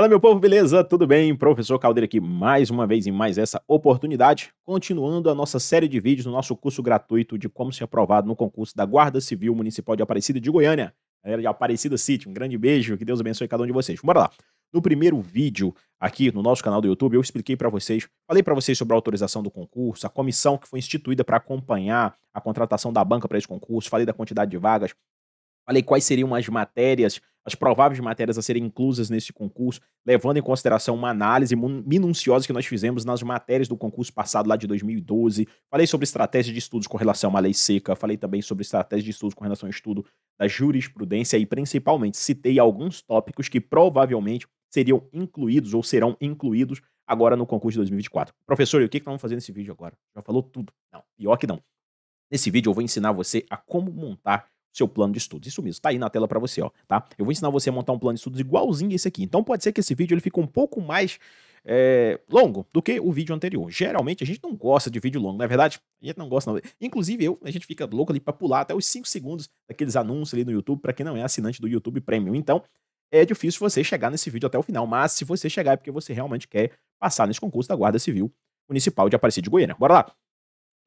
Fala, meu povo, beleza? Tudo bem? Professor Caldeira aqui mais uma vez em mais essa oportunidade, continuando a nossa série de vídeos no nosso curso gratuito de como ser aprovado no concurso da Guarda Civil Municipal de Aparecida de Goiânia. Galera de Aparecida City, um grande beijo, que Deus abençoe cada um de vocês. Bora lá. No primeiro vídeo aqui no nosso canal do YouTube, eu expliquei para vocês, falei para vocês sobre a autorização do concurso, a comissão que foi instituída para acompanhar a contratação da banca para esse concurso, falei da quantidade de vagas, falei quais seriam as matérias as prováveis matérias a serem inclusas nesse concurso, levando em consideração uma análise minuciosa que nós fizemos nas matérias do concurso passado lá de 2012. Falei sobre estratégia de estudos com relação à lei seca, falei também sobre estratégia de estudos com relação ao estudo da jurisprudência e principalmente citei alguns tópicos que provavelmente seriam incluídos ou serão incluídos agora no concurso de 2024. Professor, e o que, que nós vamos fazer nesse vídeo agora? Já falou tudo? Não, pior que não. Nesse vídeo eu vou ensinar você a como montar seu plano de estudos. Isso mesmo, tá aí na tela para você, ó, tá? Eu vou ensinar você a montar um plano de estudos igualzinho esse aqui. Então pode ser que esse vídeo ele fique um pouco mais é, longo do que o vídeo anterior. Geralmente a gente não gosta de vídeo longo, não é verdade? A gente não gosta, não. Inclusive eu, a gente fica louco ali para pular até os 5 segundos daqueles anúncios ali no YouTube para quem não é assinante do YouTube Premium. Então é difícil você chegar nesse vídeo até o final, mas se você chegar é porque você realmente quer passar nesse concurso da Guarda Civil Municipal de Aparecida de Goiânia. Bora lá!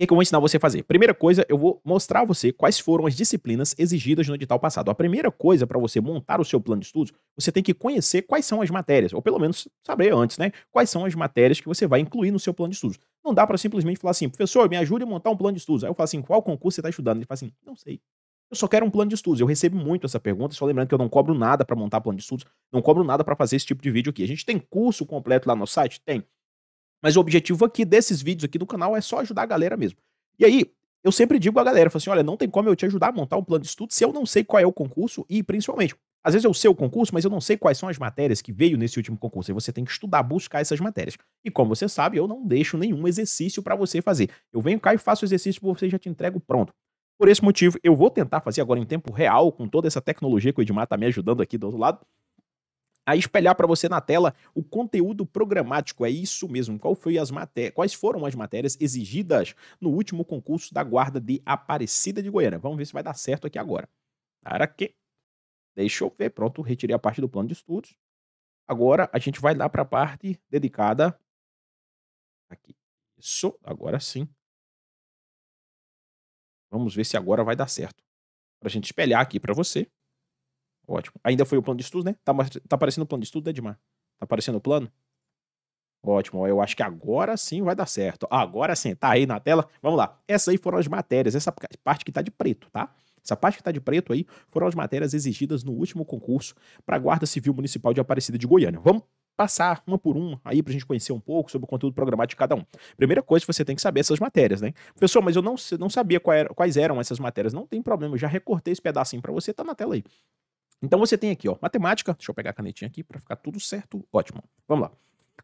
que, que eu vou ensinar você a fazer? Primeira coisa, eu vou mostrar a você quais foram as disciplinas exigidas no edital passado. A primeira coisa para você montar o seu plano de estudos, você tem que conhecer quais são as matérias, ou pelo menos saber antes, né? Quais são as matérias que você vai incluir no seu plano de estudos. Não dá para simplesmente falar assim, professor, me ajude a montar um plano de estudos. Aí eu falo assim, qual concurso você está estudando? Ele fala assim, não sei. Eu só quero um plano de estudos. Eu recebo muito essa pergunta, só lembrando que eu não cobro nada para montar plano de estudos, não cobro nada para fazer esse tipo de vídeo aqui. A gente tem curso completo lá no site? Tem. Mas o objetivo aqui desses vídeos aqui do canal é só ajudar a galera mesmo. E aí, eu sempre digo à galera, falo assim, olha, não tem como eu te ajudar a montar um plano de estudo se eu não sei qual é o concurso e, principalmente, às vezes eu sei o concurso, mas eu não sei quais são as matérias que veio nesse último concurso. E você tem que estudar, buscar essas matérias. E como você sabe, eu não deixo nenhum exercício para você fazer. Eu venho cá e faço o exercício e você já te entrego pronto. Por esse motivo, eu vou tentar fazer agora em tempo real, com toda essa tecnologia que o Edmar tá me ajudando aqui do outro lado a espelhar para você na tela o conteúdo programático. É isso mesmo. Qual foi as quais foram as matérias exigidas no último concurso da Guarda de Aparecida de Goiânia? Vamos ver se vai dar certo aqui agora. Para que? Deixa eu ver. Pronto, retirei a parte do plano de estudos. Agora a gente vai lá para a parte dedicada aqui. Isso, agora sim. Vamos ver se agora vai dar certo. Para a gente espelhar aqui para você. Ótimo. Ainda foi o plano de estudos, né? Tá, tá aparecendo o plano de estudo, né, Edmar? Tá aparecendo o plano? Ótimo, eu acho que agora sim vai dar certo. Agora sim, tá aí na tela. Vamos lá. Essas aí foram as matérias, essa parte que tá de preto, tá? Essa parte que tá de preto aí foram as matérias exigidas no último concurso para a Guarda Civil Municipal de Aparecida de Goiânia. Vamos passar uma por uma aí para a gente conhecer um pouco sobre o conteúdo programático de cada um. Primeira coisa, que você tem que saber essas matérias, né? Professor, mas eu não, não sabia quais eram essas matérias. Não tem problema, eu já recortei esse pedacinho para você, tá na tela aí. Então você tem aqui, ó, matemática, deixa eu pegar a canetinha aqui para ficar tudo certo, ótimo. Vamos lá.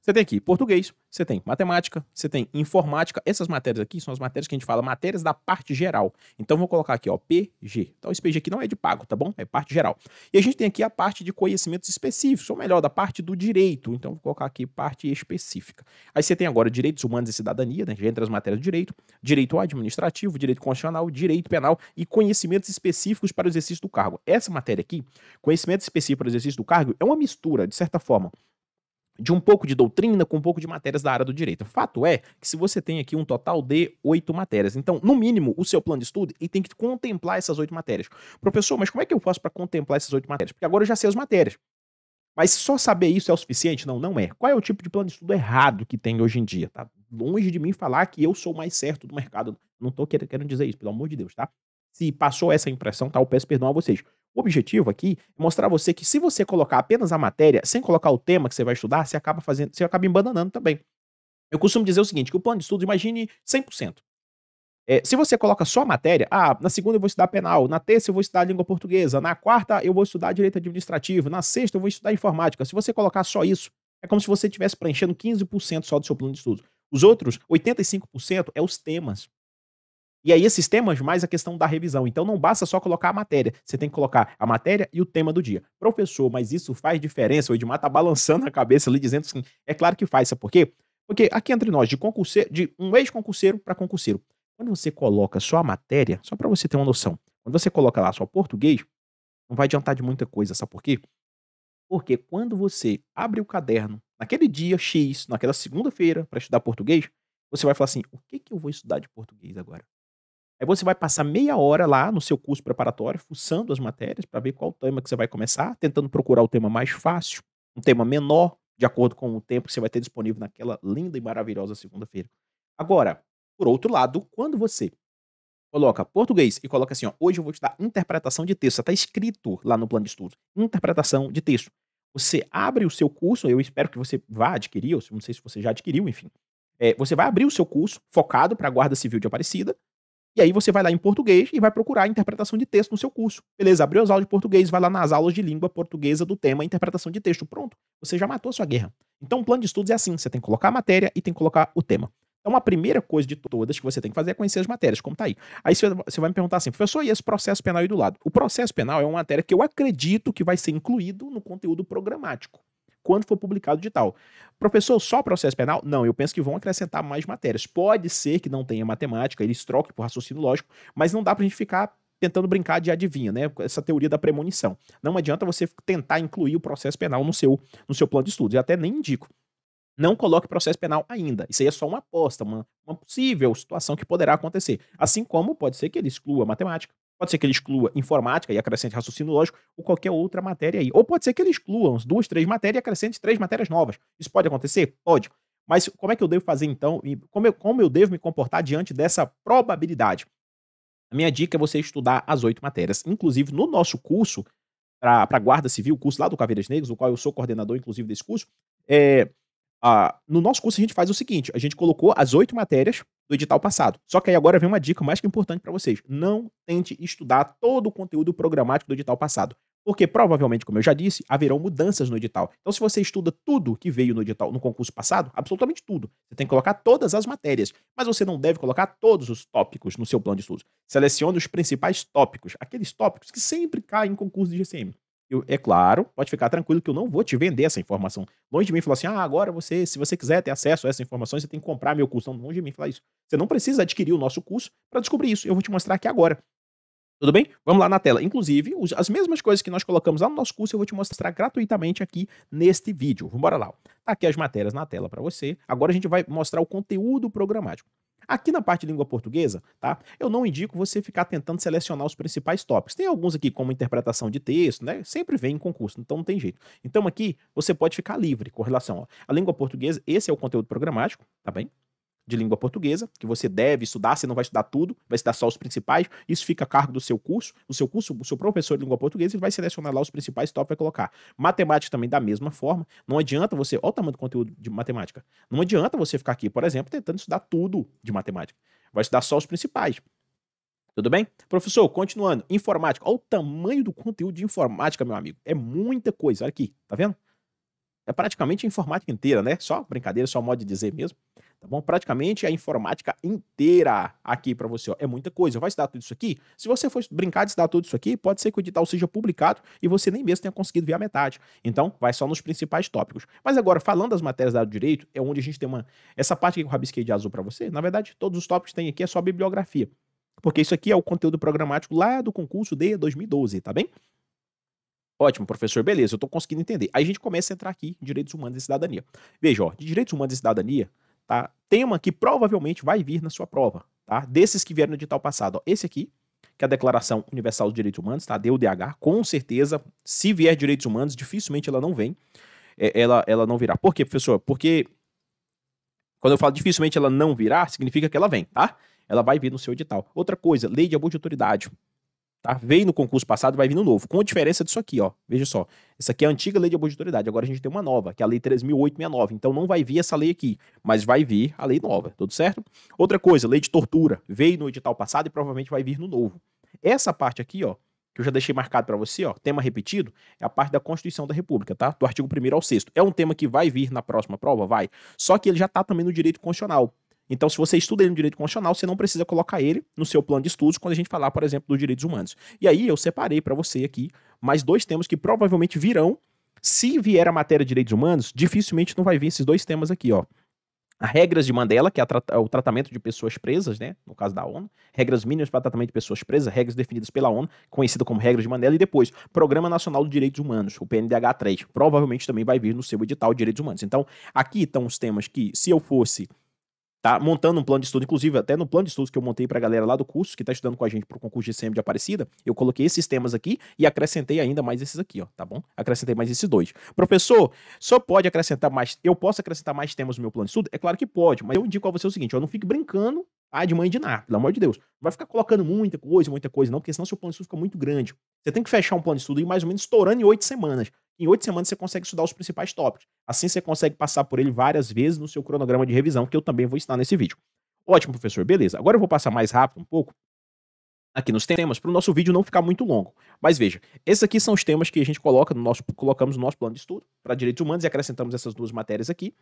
Você tem aqui português, você tem matemática, você tem informática. Essas matérias aqui são as matérias que a gente fala, matérias da parte geral. Então vou colocar aqui, ó, PG. Então esse PG aqui não é de pago, tá bom? É parte geral. E a gente tem aqui a parte de conhecimentos específicos, ou melhor, da parte do direito. Então vou colocar aqui parte específica. Aí você tem agora direitos humanos e cidadania, né? Já entra as matérias de direito, direito administrativo, direito constitucional, direito penal e conhecimentos específicos para o exercício do cargo. Essa matéria aqui, conhecimento específico para o exercício do cargo, é uma mistura, de certa forma, de um pouco de doutrina com um pouco de matérias da área do direito. Fato é que se você tem aqui um total de oito matérias, então, no mínimo, o seu plano de estudo ele tem que contemplar essas oito matérias. Professor, mas como é que eu faço para contemplar essas oito matérias? Porque agora eu já sei as matérias. Mas só saber isso é o suficiente? Não, não é. Qual é o tipo de plano de estudo errado que tem hoje em dia? Tá longe de mim falar que eu sou mais certo do mercado. Não estou querendo dizer isso, pelo amor de Deus, tá? se passou essa impressão, tá? Eu peço perdão a vocês. O objetivo aqui é mostrar a você que se você colocar apenas a matéria, sem colocar o tema que você vai estudar, você acaba fazendo, você acaba embananando também. Eu costumo dizer o seguinte, que o plano de estudo, imagine 100%. É, se você coloca só a matéria, ah, na segunda eu vou estudar penal, na terça eu vou estudar língua portuguesa, na quarta eu vou estudar direito administrativo, na sexta eu vou estudar informática. Se você colocar só isso, é como se você estivesse preenchendo 15% só do seu plano de estudo. Os outros 85% é os temas. E aí esses temas mais a questão da revisão. Então não basta só colocar a matéria, você tem que colocar a matéria e o tema do dia. Professor, mas isso faz diferença? O Edmar tá balançando a cabeça ali dizendo assim, é claro que faz, sabe por quê? Porque aqui entre nós, de concurseiro, de um ex-concurseiro para concurseiro, quando você coloca só a matéria, só para você ter uma noção, quando você coloca lá só português, não vai adiantar de muita coisa, sabe por quê? Porque quando você abre o caderno naquele dia X, naquela segunda-feira para estudar português, você vai falar assim: o que, que eu vou estudar de português agora? Aí você vai passar meia hora lá no seu curso preparatório, fuçando as matérias para ver qual tema que você vai começar, tentando procurar o tema mais fácil, um tema menor, de acordo com o tempo que você vai ter disponível naquela linda e maravilhosa segunda-feira. Agora, por outro lado, quando você coloca português e coloca assim, ó, hoje eu vou te dar interpretação de texto, está escrito lá no plano de estudo, interpretação de texto. Você abre o seu curso, eu espero que você vá adquirir, ou não sei se você já adquiriu, enfim. É, você vai abrir o seu curso focado para a Guarda Civil de Aparecida, e aí você vai lá em português e vai procurar a interpretação de texto no seu curso. Beleza, abriu as aulas de português, vai lá nas aulas de língua portuguesa do tema interpretação de texto. Pronto, você já matou a sua guerra. Então o plano de estudos é assim, você tem que colocar a matéria e tem que colocar o tema. Então a primeira coisa de todas que você tem que fazer é conhecer as matérias, como tá aí. Aí você vai me perguntar assim, professor, e esse processo penal aí do lado? O processo penal é uma matéria que eu acredito que vai ser incluído no conteúdo programático quando for publicado digital. Professor, só processo penal? Não, eu penso que vão acrescentar mais matérias. Pode ser que não tenha matemática, eles troquem por raciocínio lógico, mas não dá pra gente ficar tentando brincar de adivinha, né? Essa teoria da premonição. Não adianta você tentar incluir o processo penal no seu, no seu plano de estudos. Eu até nem indico. Não coloque processo penal ainda. Isso aí é só uma aposta, uma, uma possível situação que poderá acontecer. Assim como pode ser que ele exclua matemática, Pode ser que ele exclua informática e acrescente raciocínio lógico ou qualquer outra matéria aí. Ou pode ser que ele exclua uns duas, três matérias e acrescente três matérias novas. Isso pode acontecer? Pode. Mas como é que eu devo fazer então? E como eu, como eu devo me comportar diante dessa probabilidade? A minha dica é você estudar as oito matérias. Inclusive, no nosso curso para a Guarda Civil, o curso lá do Caveiras Negras, o qual eu sou coordenador, inclusive, desse curso, é, no nosso curso a gente faz o seguinte: a gente colocou as oito matérias do edital passado. Só que aí agora vem uma dica mais que importante para vocês. Não tente estudar todo o conteúdo programático do edital passado. Porque provavelmente, como eu já disse, haverão mudanças no edital. Então, se você estuda tudo que veio no edital no concurso passado, absolutamente tudo, você tem que colocar todas as matérias, mas você não deve colocar todos os tópicos no seu plano de estudos. Selecione os principais tópicos, aqueles tópicos que sempre caem em concurso de GCM. Eu, é claro, pode ficar tranquilo que eu não vou te vender essa informação. Longe de mim falar assim, ah, agora você, se você quiser ter acesso a essa informação, você tem que comprar meu curso. Não, longe de mim falar isso. Você não precisa adquirir o nosso curso para descobrir isso. Eu vou te mostrar aqui agora. Tudo bem? Vamos lá na tela. Inclusive, as mesmas coisas que nós colocamos lá no nosso curso, eu vou te mostrar gratuitamente aqui neste vídeo. Vamos lá. Tá aqui as matérias na tela para você. Agora a gente vai mostrar o conteúdo programático. Aqui na parte de língua portuguesa, tá? Eu não indico você ficar tentando selecionar os principais tópicos. Tem alguns aqui como interpretação de texto, né? Sempre vem em concurso, então não tem jeito. Então aqui você pode ficar livre com relação à língua portuguesa. Esse é o conteúdo programático, tá bem? de língua portuguesa, que você deve estudar, você não vai estudar tudo, vai estudar só os principais, isso fica a cargo do seu curso, o seu curso, o seu professor de língua portuguesa, ele vai selecionar lá os principais tópicos vai colocar. Matemática também da mesma forma, não adianta você, olha o tamanho do conteúdo de matemática, não adianta você ficar aqui, por exemplo, tentando estudar tudo de matemática, vai estudar só os principais. Tudo bem? Professor, continuando, informática, olha o tamanho do conteúdo de informática, meu amigo, é muita coisa, olha aqui, tá vendo? É praticamente a informática inteira, né? Só brincadeira, só modo de dizer mesmo tá bom? Praticamente a informática inteira aqui para você, ó. É muita coisa. Vai estudar tudo isso aqui? Se você for brincar de estudar tudo isso aqui, pode ser que o edital seja publicado e você nem mesmo tenha conseguido ver a metade. Então, vai só nos principais tópicos. Mas agora, falando das matérias da área do direito, é onde a gente tem uma... Essa parte que eu rabisquei de azul para você, na verdade, todos os tópicos que tem aqui é só bibliografia. Porque isso aqui é o conteúdo programático lá do concurso de 2012, tá bem? Ótimo, professor, beleza, eu estou conseguindo entender. Aí a gente começa a entrar aqui em direitos humanos e cidadania. Veja, ó, de direitos humanos e cidadania, tá? Tema que provavelmente vai vir na sua prova, tá? Desses que vieram no edital passado, ó, esse aqui, que é a Declaração Universal dos Direitos Humanos, tá? DUDH, com certeza, se vier direitos humanos, dificilmente ela não vem. É, ela, ela não virá. Por quê, professor? Porque quando eu falo dificilmente ela não virá, significa que ela vem, tá? Ela vai vir no seu edital. Outra coisa, lei de abuso de autoridade. Tá? Veio no concurso passado, vai vir no novo. Com a diferença disso aqui, ó. Veja só. Essa aqui é a antiga lei de abuso Agora a gente tem uma nova, que é a lei 3.869. Então não vai vir essa lei aqui, mas vai vir a lei nova. Tudo certo? Outra coisa, lei de tortura. Veio no edital passado e provavelmente vai vir no novo. Essa parte aqui, ó, que eu já deixei marcado para você, ó, tema repetido, é a parte da Constituição da República, tá? Do artigo 1 ao 6 É um tema que vai vir na próxima prova, vai. Só que ele já tá também no direito constitucional. Então, se você estuda ele no direito constitucional, você não precisa colocar ele no seu plano de estudos quando a gente falar, por exemplo, dos direitos humanos. E aí eu separei para você aqui mais dois temas que provavelmente virão. Se vier a matéria de direitos humanos, dificilmente não vai vir esses dois temas aqui, ó. As regras de Mandela, que é o tratamento de pessoas presas, né? No caso da ONU, regras mínimas para tratamento de pessoas presas, regras definidas pela ONU, conhecida como regras de Mandela, e depois, Programa Nacional de Direitos Humanos, o PNDH 3, provavelmente também vai vir no seu edital de Direitos Humanos. Então, aqui estão os temas que, se eu fosse tá montando um plano de estudo, inclusive até no plano de estudos que eu montei para a galera lá do curso, que está estudando com a gente para concurso de CM de Aparecida, eu coloquei esses temas aqui e acrescentei ainda mais esses aqui, ó, tá bom? Acrescentei mais esses dois. Professor, só pode acrescentar mais, eu posso acrescentar mais temas no meu plano de estudo? É claro que pode, mas eu indico a você o seguinte, eu não fique brincando ah, de mãe de nada, pelo amor de Deus. Não vai ficar colocando muita coisa, muita coisa, não, porque senão seu plano de estudo fica muito grande. Você tem que fechar um plano de estudo e mais ou menos estourando em oito semanas. Em oito semanas você consegue estudar os principais tópicos. Assim você consegue passar por ele várias vezes no seu cronograma de revisão, que eu também vou ensinar nesse vídeo. Ótimo, professor. Beleza. Agora eu vou passar mais rápido um pouco aqui nos temas para o nosso vídeo não ficar muito longo. Mas veja, esses aqui são os temas que a gente coloca no nosso, colocamos no nosso plano de estudo para direitos humanos e acrescentamos essas duas matérias aqui.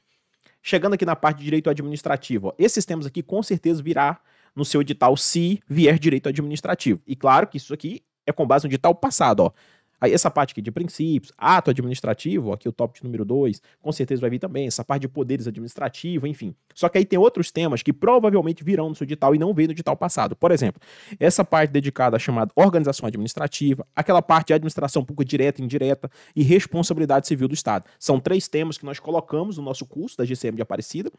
Chegando aqui na parte de direito administrativo, ó, esses temas aqui com certeza virá no seu edital se vier direito administrativo. E claro que isso aqui é com base no edital passado, ó. Aí essa parte aqui de princípios, ato administrativo, aqui o top número 2, com certeza vai vir também, essa parte de poderes administrativo, enfim. Só que aí tem outros temas que provavelmente virão no seu edital e não veio no edital passado. Por exemplo, essa parte dedicada à chamada organização administrativa, aquela parte de administração pública direta e indireta e responsabilidade civil do Estado. São três temas que nós colocamos no nosso curso da GCM de Aparecida,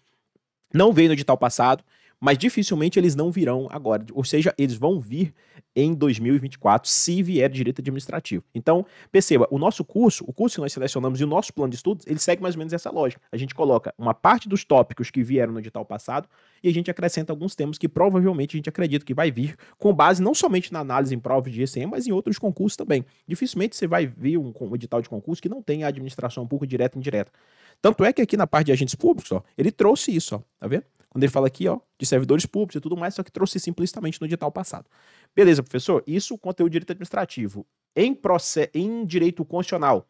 não veio no edital passado, mas dificilmente eles não virão agora. Ou seja, eles vão vir em 2024, se vier direito administrativo. Então, perceba, o nosso curso, o curso que nós selecionamos e o nosso plano de estudos, ele segue mais ou menos essa lógica. A gente coloca uma parte dos tópicos que vieram no edital passado e a gente acrescenta alguns temas que provavelmente a gente acredita que vai vir, com base não somente na análise em prova de GCM, mas em outros concursos também. Dificilmente você vai ver um, um edital de concurso que não tenha administração pública direta e indireta. Tanto é que aqui na parte de agentes públicos, ó, ele trouxe isso, ó, tá vendo? quando ele fala aqui, ó, de servidores públicos e tudo mais, só que trouxe implicitamente no edital passado. Beleza, professor? Isso conteúdo de direito administrativo. Em, process... em direito constitucional,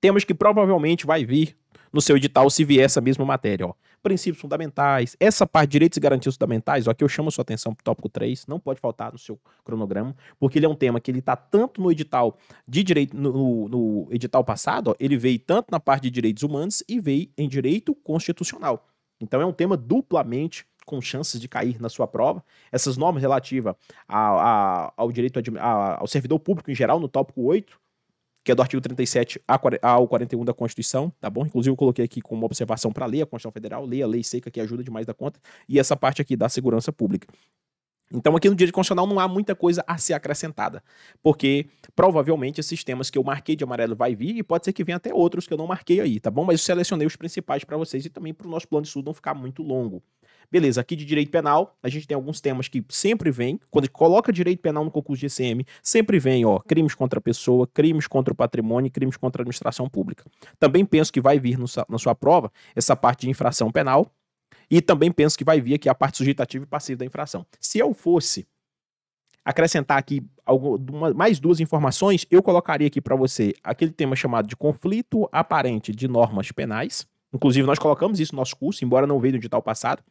temos que provavelmente vai vir no seu edital se vier essa mesma matéria, ó. Princípios fundamentais, essa parte de direitos e garantias fundamentais, ó, que eu chamo sua atenção para o tópico 3, não pode faltar no seu cronograma, porque ele é um tema que ele está tanto no edital de direito, no, no edital passado, ó, ele veio tanto na parte de direitos humanos e veio em direito constitucional. Então é um tema duplamente com chances de cair na sua prova. Essas normas relativas a, a, ao direito a, ao servidor público em geral, no tópico 8, que é do artigo 37 ao 41 da Constituição, tá bom? Inclusive eu coloquei aqui como observação para ler a Constituição Federal, ler a lei seca que ajuda demais da conta, e essa parte aqui da segurança pública. Então, aqui no direito constitucional não há muita coisa a ser acrescentada, porque provavelmente esses temas que eu marquei de amarelo vai vir e pode ser que venha até outros que eu não marquei aí, tá bom? Mas eu selecionei os principais para vocês e também para o nosso plano de estudo não ficar muito longo. Beleza, aqui de direito penal, a gente tem alguns temas que sempre vem, quando coloca direito penal no concurso de ICM, sempre vem, ó, crimes contra a pessoa, crimes contra o patrimônio crimes contra a administração pública. Também penso que vai vir no, na sua prova essa parte de infração penal, e também penso que vai vir aqui a parte sujeitativa e passiva da infração. Se eu fosse acrescentar aqui mais duas informações, eu colocaria aqui para você aquele tema chamado de conflito aparente de normas penais. Inclusive, nós colocamos isso no nosso curso, embora não veio de tal passado.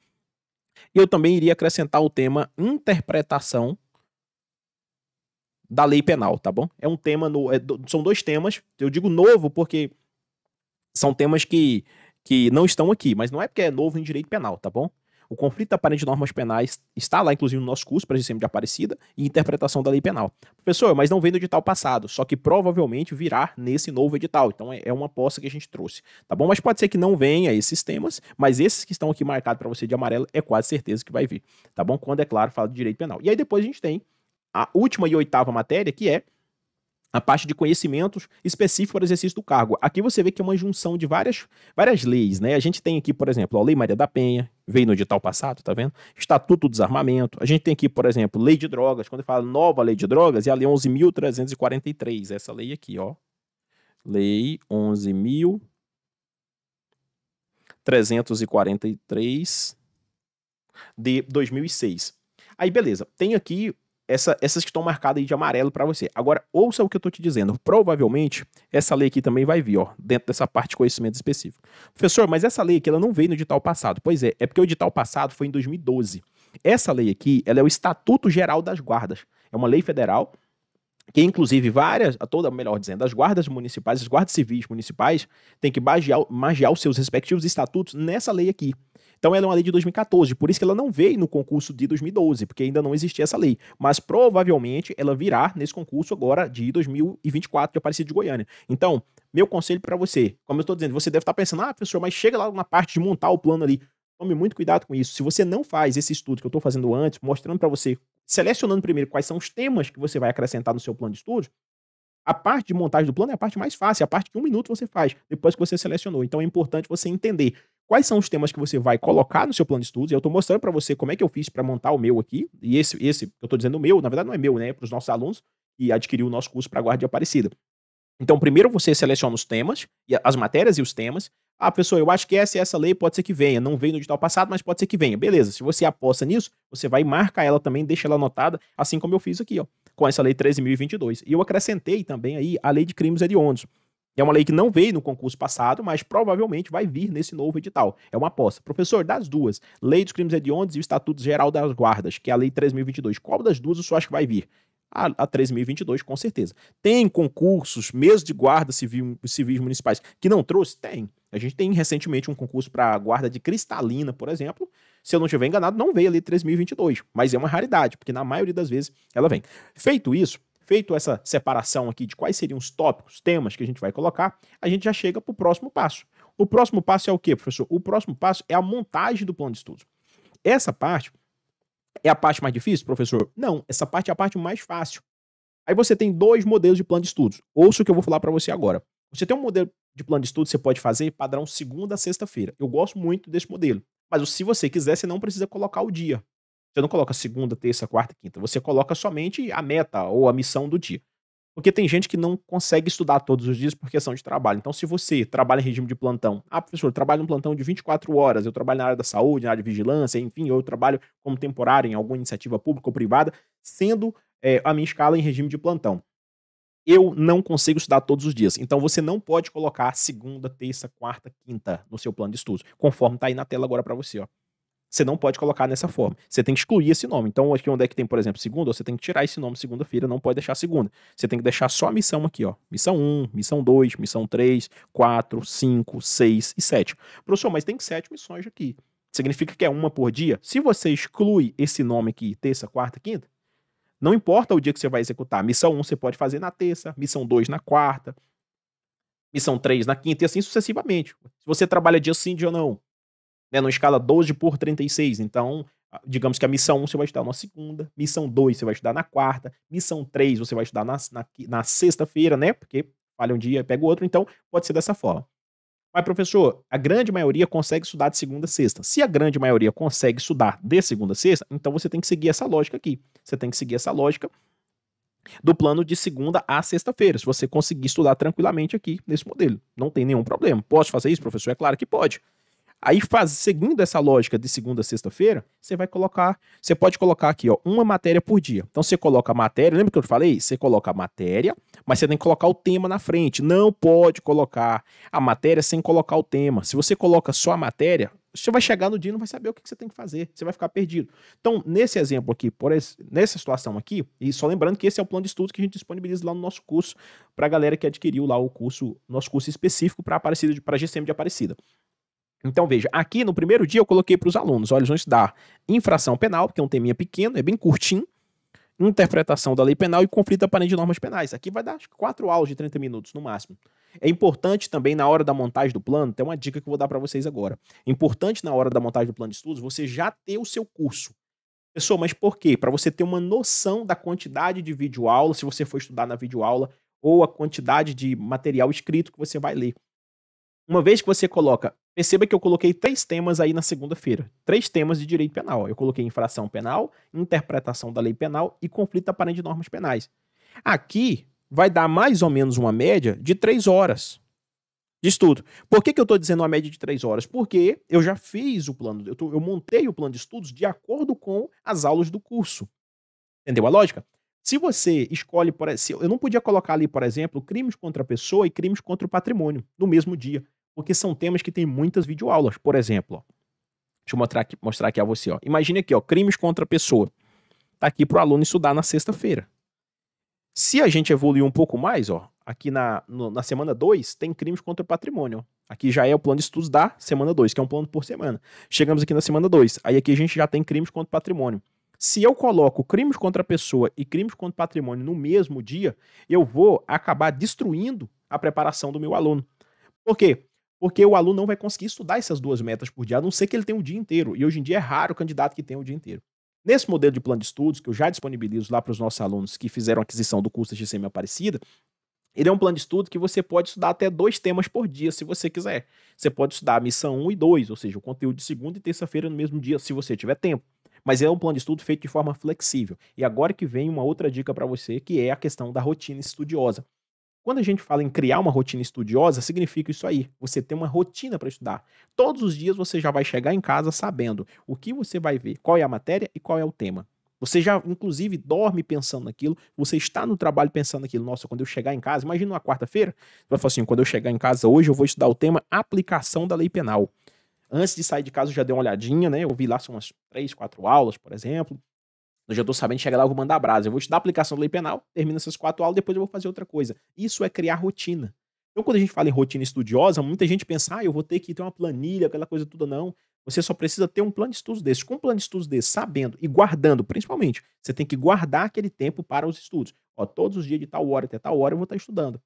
e Eu também iria acrescentar o tema interpretação da lei penal, tá bom? É um tema no, é, são dois temas. Eu digo novo porque são temas que que não estão aqui, mas não é porque é novo em direito penal, tá bom? O conflito aparente de normas penais está lá, inclusive, no nosso curso para de Aparecida e interpretação da lei penal. Professor, mas não vem no edital passado, só que provavelmente virá nesse novo edital. Então é, é uma aposta que a gente trouxe, tá bom? Mas pode ser que não venha esses temas, mas esses que estão aqui marcados para você de amarelo é quase certeza que vai vir, tá bom? Quando, é claro, fala de direito penal. E aí depois a gente tem a última e oitava matéria, que é a parte de conhecimentos específico para o exercício do cargo. Aqui você vê que é uma junção de várias, várias leis, né? A gente tem aqui, por exemplo, a Lei Maria da Penha, veio no edital passado, tá vendo? Estatuto do Desarmamento. A gente tem aqui, por exemplo, Lei de Drogas, quando fala nova Lei de Drogas, é a Lei 11.343, essa lei aqui, ó. Lei 11.343 de 2006. Aí, beleza, tem aqui essa, essas que estão marcadas aí de amarelo para você. Agora, ouça o que eu estou te dizendo. Provavelmente, essa lei aqui também vai vir, ó, dentro dessa parte de conhecimento específico. Professor, mas essa lei aqui ela não veio no edital passado. Pois é, é porque o edital passado foi em 2012. Essa lei aqui, ela é o Estatuto Geral das Guardas. É uma lei federal que inclusive várias, toda melhor dizendo, as guardas municipais, as guardas civis municipais têm que basear, basear os seus respectivos estatutos nessa lei aqui. Então ela é uma lei de 2014, por isso que ela não veio no concurso de 2012, porque ainda não existia essa lei. Mas provavelmente ela virá nesse concurso agora de 2024 de Aparecida de Goiânia. Então, meu conselho para você, como eu estou dizendo, você deve estar tá pensando, ah, professor, mas chega lá na parte de montar o plano ali. Tome muito cuidado com isso. Se você não faz esse estudo que eu estou fazendo antes, mostrando para você, selecionando primeiro quais são os temas que você vai acrescentar no seu plano de estudo, a parte de montagem do plano é a parte mais fácil, é a parte que um minuto você faz depois que você selecionou. Então é importante você entender quais são os temas que você vai colocar no seu plano de estudos. Eu estou mostrando para você como é que eu fiz para montar o meu aqui. E esse, esse eu estou dizendo o meu, na verdade não é meu, né? É para os nossos alunos que adquiriu o nosso curso para Guarda de Aparecida. Então, primeiro você seleciona os temas, as matérias e os temas. Ah, pessoa, eu acho que essa e essa lei pode ser que venha. Não veio no edital passado, mas pode ser que venha. Beleza, se você aposta nisso, você vai marcar ela também, deixa ela anotada, assim como eu fiz aqui, ó, com essa lei 13.022. E eu acrescentei também aí a lei de crimes hediondos. É uma lei que não veio no concurso passado, mas provavelmente vai vir nesse novo edital. É uma aposta. Professor, das duas, Lei dos Crimes Hediondos e o Estatuto Geral das Guardas, que é a Lei 3.022, qual das duas o senhor acha que vai vir? A, a 3.022, com certeza. Tem concursos, mesmo de guardas civil, civis municipais, que não trouxe? Tem. A gente tem recentemente um concurso para guarda de cristalina, por exemplo. Se eu não estiver enganado, não veio ali 3.022, mas é uma raridade, porque na maioria das vezes ela vem. Feito isso, Feito essa separação aqui de quais seriam os tópicos, temas que a gente vai colocar, a gente já chega para o próximo passo. O próximo passo é o quê, professor? O próximo passo é a montagem do plano de estudos. Essa parte é a parte mais difícil, professor? Não, essa parte é a parte mais fácil. Aí você tem dois modelos de plano de estudos. Ouça o que eu vou falar para você agora. Você tem um modelo de plano de estudo que você pode fazer padrão segunda a sexta-feira. Eu gosto muito desse modelo. Mas se você quiser, você não precisa colocar o dia. Você não coloca segunda, terça, quarta, quinta. Você coloca somente a meta ou a missão do dia. Porque tem gente que não consegue estudar todos os dias por questão de trabalho. Então, se você trabalha em regime de plantão, ah, professor, eu trabalho um plantão de 24 horas, eu trabalho na área da saúde, na área de vigilância, enfim, eu trabalho como temporário em alguma iniciativa pública ou privada, sendo é, a minha escala em regime de plantão. Eu não consigo estudar todos os dias. Então, você não pode colocar segunda, terça, quarta, quinta no seu plano de estudos, conforme está aí na tela agora para você. Ó. Você não pode colocar nessa forma. Você tem que excluir esse nome. Então, aqui onde é que tem, por exemplo, segunda, você tem que tirar esse nome segunda-feira, não pode deixar segunda. Você tem que deixar só a missão aqui, ó. Missão 1, missão 2, missão 3, 4, 5, 6 e 7. Professor, mas tem sete missões aqui. Significa que é uma por dia? Se você exclui esse nome aqui, terça, quarta, quinta, não importa o dia que você vai executar. Missão 1 você pode fazer na terça, missão 2 na quarta, missão 3 na quinta e assim sucessivamente. Se você trabalha dia sim, dia não, né, numa escala 12 por 36. Então, digamos que a missão 1 você vai estudar na segunda, missão 2 você vai estudar na quarta, missão 3 você vai estudar na, na, na sexta-feira, né? Porque falha um dia, pega o outro, então pode ser dessa forma. Mas, professor, a grande maioria consegue estudar de segunda a sexta. Se a grande maioria consegue estudar de segunda a sexta, então você tem que seguir essa lógica aqui. Você tem que seguir essa lógica do plano de segunda a sexta-feira, se você conseguir estudar tranquilamente aqui nesse modelo. Não tem nenhum problema. Posso fazer isso, professor? É claro que pode. Aí, faz, seguindo essa lógica de segunda a sexta-feira, você vai colocar, você pode colocar aqui, ó, uma matéria por dia. Então, você coloca a matéria, lembra que eu falei? Você coloca a matéria, mas você tem que colocar o tema na frente. Não pode colocar a matéria sem colocar o tema. Se você coloca só a matéria, você vai chegar no dia e não vai saber o que você tem que fazer. Você vai ficar perdido. Então, nesse exemplo aqui, por esse, nessa situação aqui, e só lembrando que esse é o plano de estudo que a gente disponibiliza lá no nosso curso, para a galera que adquiriu lá o curso, nosso curso específico para Aparecida, para GCM de Aparecida. Então veja, aqui no primeiro dia eu coloquei para os alunos, olha, eles vão estudar infração penal, porque é um teminha pequeno, é bem curtinho, interpretação da lei penal e conflito aparente de normas penais. Aqui vai dar acho, quatro aulas de 30 minutos no máximo. É importante também na hora da montagem do plano, tem uma dica que eu vou dar para vocês agora. É importante na hora da montagem do plano de estudos você já ter o seu curso. Pessoal, mas por quê? Para você ter uma noção da quantidade de videoaula, se você for estudar na videoaula, ou a quantidade de material escrito que você vai ler. Uma vez que você coloca Perceba que eu coloquei três temas aí na segunda-feira. Três temas de direito penal. Eu coloquei infração penal, interpretação da lei penal e conflito aparente de normas penais. Aqui vai dar mais ou menos uma média de três horas de estudo. Por que, que eu estou dizendo uma média de três horas? Porque eu já fiz o plano, eu, tô, eu montei o plano de estudos de acordo com as aulas do curso. Entendeu a lógica? Se você escolhe, por, se, eu não podia colocar ali, por exemplo, crimes contra a pessoa e crimes contra o patrimônio no mesmo dia porque são temas que tem muitas videoaulas. Por exemplo, ó, deixa eu mostrar aqui, mostrar aqui a você. Ó. Imagine aqui, ó, crimes contra a pessoa. Tá aqui para o aluno estudar na sexta-feira. Se a gente evoluir um pouco mais, ó, aqui na, no, na semana 2, tem crimes contra o patrimônio. Ó. Aqui já é o plano de estudos da semana 2, que é um plano por semana. Chegamos aqui na semana 2, aí aqui a gente já tem crimes contra o patrimônio. Se eu coloco crimes contra a pessoa e crimes contra o patrimônio no mesmo dia, eu vou acabar destruindo a preparação do meu aluno. Por quê? porque o aluno não vai conseguir estudar essas duas metas por dia, a não ser que ele tenha o dia inteiro. E hoje em dia é raro o candidato que tenha o dia inteiro. Nesse modelo de plano de estudos, que eu já disponibilizo lá para os nossos alunos que fizeram aquisição do curso de GCM Aparecida, ele é um plano de estudo que você pode estudar até dois temas por dia, se você quiser. Você pode estudar a missão 1 e 2, ou seja, o conteúdo de segunda e terça-feira no mesmo dia, se você tiver tempo. Mas é um plano de estudo feito de forma flexível. E agora que vem uma outra dica para você, que é a questão da rotina estudiosa. Quando a gente fala em criar uma rotina estudiosa, significa isso aí. Você tem uma rotina para estudar. Todos os dias você já vai chegar em casa sabendo o que você vai ver, qual é a matéria e qual é o tema. Você já, inclusive, dorme pensando naquilo, você está no trabalho pensando naquilo. Nossa, quando eu chegar em casa, imagina uma quarta-feira, você vai falar assim: quando eu chegar em casa hoje, eu vou estudar o tema aplicação da lei penal. Antes de sair de casa, eu já dei uma olhadinha, né? Eu vi lá são umas três, quatro aulas, por exemplo. No já estou sabendo, chegar lá, eu vou mandar brasa. Eu vou estudar a aplicação da lei penal, termino essas quatro aulas, depois eu vou fazer outra coisa. Isso é criar rotina. Então, quando a gente fala em rotina estudiosa, muita gente pensa, ah, eu vou ter que ter uma planilha, aquela coisa toda. Não. Você só precisa ter um plano de estudos desse. Com um plano de estudos desse, sabendo e guardando, principalmente, você tem que guardar aquele tempo para os estudos. Ó, todos os dias de tal hora até tal hora eu vou estar estudando.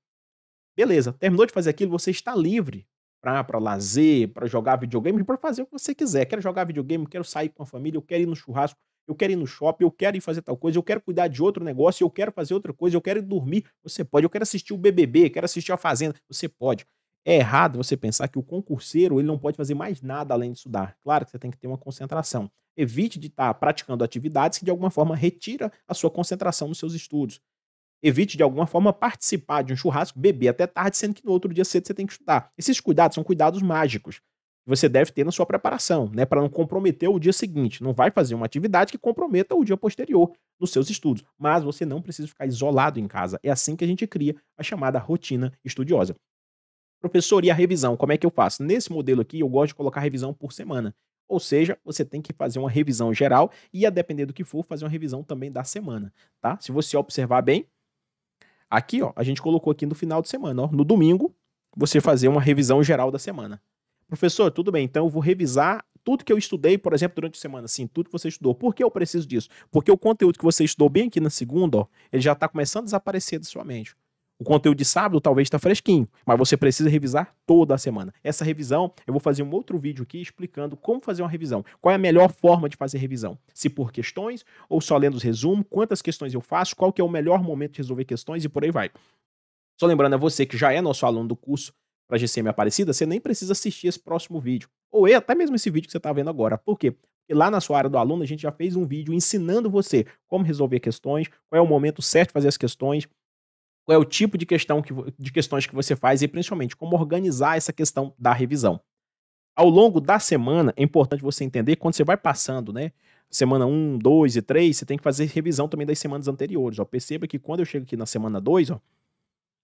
Beleza, terminou de fazer aquilo, você está livre para lazer, para jogar videogame, para fazer o que você quiser. Quero jogar videogame, quero sair com a família, eu quero ir no churrasco, eu quero ir no shopping, eu quero ir fazer tal coisa, eu quero cuidar de outro negócio, eu quero fazer outra coisa, eu quero ir dormir. Você pode, eu quero assistir o BBB, eu quero assistir a Fazenda, você pode. É errado você pensar que o concurseiro ele não pode fazer mais nada além de estudar. Claro que você tem que ter uma concentração. Evite de estar tá praticando atividades que de alguma forma retira a sua concentração nos seus estudos. Evite de alguma forma participar de um churrasco, beber até tarde, sendo que no outro dia cedo você tem que estudar. Esses cuidados são cuidados mágicos você deve ter na sua preparação, né, para não comprometer o dia seguinte. Não vai fazer uma atividade que comprometa o dia posterior nos seus estudos, mas você não precisa ficar isolado em casa. É assim que a gente cria a chamada rotina estudiosa. Professor, e a revisão, como é que eu faço? Nesse modelo aqui, eu gosto de colocar revisão por semana. Ou seja, você tem que fazer uma revisão geral e, a depender do que for, fazer uma revisão também da semana, tá? Se você observar bem, aqui, ó, a gente colocou aqui no final de semana, ó, no domingo, você fazer uma revisão geral da semana. Professor, tudo bem, então eu vou revisar tudo que eu estudei, por exemplo, durante a semana, assim, tudo que você estudou. Por que eu preciso disso? Porque o conteúdo que você estudou bem aqui na segunda, ó, ele já está começando a desaparecer da sua mente. O conteúdo de sábado talvez está fresquinho, mas você precisa revisar toda a semana. Essa revisão, eu vou fazer um outro vídeo aqui explicando como fazer uma revisão. Qual é a melhor forma de fazer revisão? Se por questões ou só lendo os resumos, quantas questões eu faço, qual que é o melhor momento de resolver questões e por aí vai. Só lembrando a você que já é nosso aluno do curso, para GCM Aparecida, você nem precisa assistir esse próximo vídeo. Ou é até mesmo esse vídeo que você está vendo agora. Por quê? Porque lá na sua área do aluno a gente já fez um vídeo ensinando você como resolver questões, qual é o momento certo de fazer as questões, qual é o tipo de, questão que, de questões que você faz e principalmente como organizar essa questão da revisão. Ao longo da semana, é importante você entender quando você vai passando, né? Semana 1, 2 e 3, você tem que fazer revisão também das semanas anteriores. Ó. Perceba que quando eu chego aqui na semana 2, ó,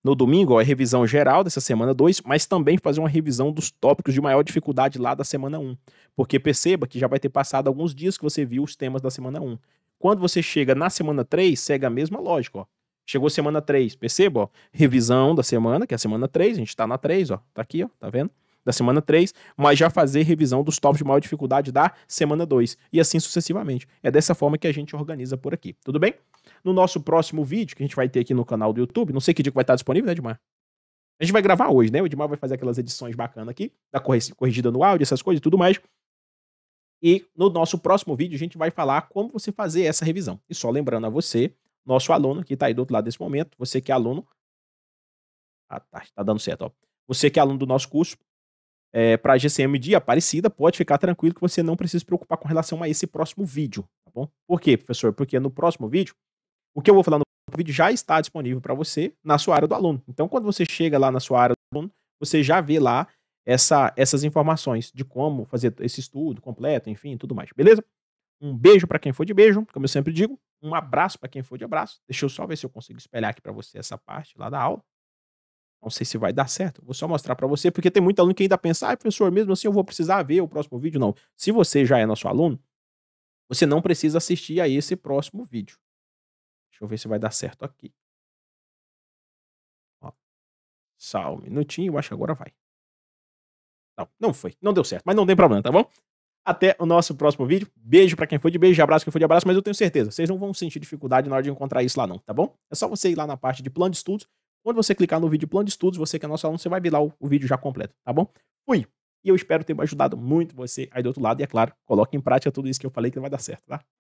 no domingo, ó, é revisão geral dessa semana 2, mas também fazer uma revisão dos tópicos de maior dificuldade lá da semana 1. Um, porque perceba que já vai ter passado alguns dias que você viu os temas da semana 1. Um. Quando você chega na semana 3, segue a mesma lógica, ó. Chegou semana 3, perceba, ó, revisão da semana, que é a semana 3, a gente tá na 3, ó, tá aqui, ó, tá vendo? da semana 3, mas já fazer revisão dos tops de maior dificuldade da semana 2 e assim sucessivamente. É dessa forma que a gente organiza por aqui. Tudo bem? No nosso próximo vídeo, que a gente vai ter aqui no canal do YouTube, não sei que dia que vai estar disponível, né, Edmar? A gente vai gravar hoje, né? O Edmar vai fazer aquelas edições bacanas aqui, da corrigida no áudio, essas coisas e tudo mais. E no nosso próximo vídeo a gente vai falar como você fazer essa revisão. E só lembrando a você, nosso aluno que está aí do outro lado desse momento, você que é aluno. Ah, tá, tá dando certo, ó. Você que é aluno do nosso curso, é, para a GCM de Aparecida, pode ficar tranquilo que você não precisa se preocupar com relação a esse próximo vídeo, tá bom? Por quê, professor? Porque no próximo vídeo, o que eu vou falar no vídeo já está disponível para você na sua área do aluno. Então, quando você chega lá na sua área do aluno, você já vê lá essa, essas informações de como fazer esse estudo completo, enfim, tudo mais, beleza? Um beijo para quem for de beijo, como eu sempre digo. Um abraço para quem for de abraço. Deixa eu só ver se eu consigo espelhar aqui para você essa parte lá da aula. Não sei se vai dar certo. Vou só mostrar para você, porque tem muito aluno que ainda pensa, ah, professor, mesmo assim eu vou precisar ver o próximo vídeo. Não. Se você já é nosso aluno, você não precisa assistir a esse próximo vídeo. Deixa eu ver se vai dar certo aqui. Ó. Só um minutinho, eu acho que agora vai. Não, não foi. Não deu certo, mas não tem problema, tá bom? Até o nosso próximo vídeo. Beijo para quem foi de beijo, abraço quem foi de abraço, mas eu tenho certeza, vocês não vão sentir dificuldade na hora de encontrar isso lá não, tá bom? É só você ir lá na parte de plano de estudos quando você clicar no vídeo plano de estudos, você que é nosso aluno, você vai ver lá o, o vídeo já completo, tá bom? Fui! E eu espero ter ajudado muito você aí do outro lado. E é claro, coloque em prática tudo isso que eu falei que vai dar certo, tá?